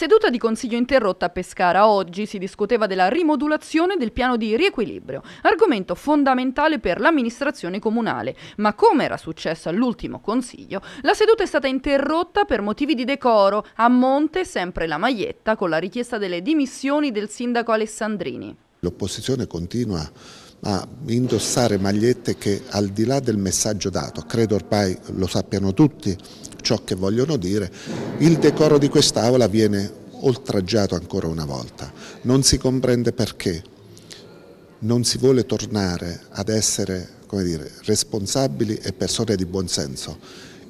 Seduta di consiglio interrotta a Pescara oggi si discuteva della rimodulazione del piano di riequilibrio, argomento fondamentale per l'amministrazione comunale, ma come era successo all'ultimo consiglio, la seduta è stata interrotta per motivi di decoro, a monte sempre la maglietta con la richiesta delle dimissioni del sindaco Alessandrini. L'opposizione continua a indossare magliette che al di là del messaggio dato, credo ormai lo sappiano tutti, ciò che vogliono dire, il decoro di quest'Aula viene oltraggiato ancora una volta. Non si comprende perché. Non si vuole tornare ad essere dire, responsabili e persone di buonsenso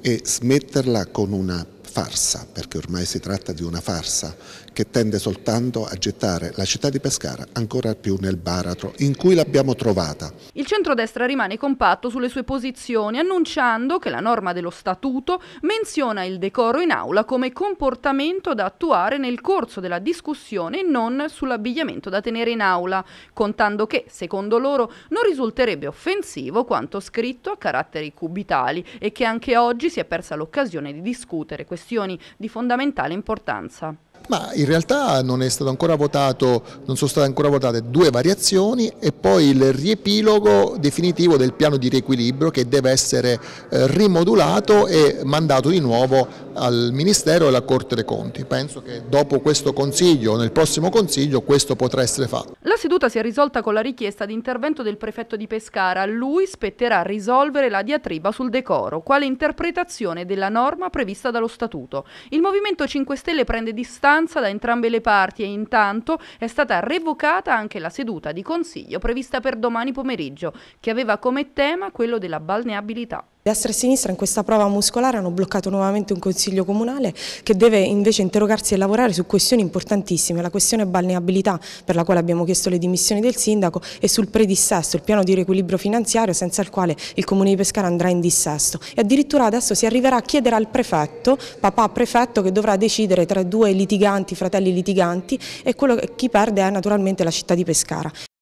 e smetterla con una farsa, perché ormai si tratta di una farsa, che tende soltanto a gettare la città di Pescara ancora più nel baratro in cui l'abbiamo trovata. Il centrodestra rimane compatto sulle sue posizioni, annunciando che la norma dello statuto menziona il decoro in aula come comportamento da attuare nel corso della discussione e non sull'abbigliamento da tenere in aula, contando che, secondo loro, non risulterebbe offensivo quanto scritto a caratteri cubitali e che anche oggi si è persa l'occasione di discutere questa questioni di fondamentale importanza. Ma in realtà non, votato, non, sono state ancora votate due variazioni e poi il riepilogo definitivo del piano di riequilibrio che deve essere eh, rimodulato e mandato di nuovo al Ministero e alla Corte dei Conti. Penso che dopo questo Consiglio, nel prossimo Consiglio, questo potrà essere fatto. La seduta si è risolta con la richiesta di intervento del prefetto di Pescara. Lui spetterà risolvere la diatriba sul decoro, quale interpretazione della norma prevista dallo Statuto. Il Movimento 5 Stelle prende distanza maggioranza da entrambe le parti e intanto è stata revocata anche la seduta di consiglio prevista per domani pomeriggio, che aveva come tema quello della balneabilità. Destra e sinistra in questa prova muscolare hanno bloccato nuovamente un consiglio comunale che deve invece interrogarsi e lavorare su questioni importantissime, la questione balneabilità per la quale abbiamo chiesto le dimissioni del sindaco e sul predissesto, il piano di riequilibrio finanziario senza il quale il comune di Pescara andrà in dissesto e addirittura adesso si arriverà a chiedere al prefetto, papà prefetto che dovrà decidere tra due litiganti, fratelli litiganti e quello, chi perde è naturalmente la città di Pescara.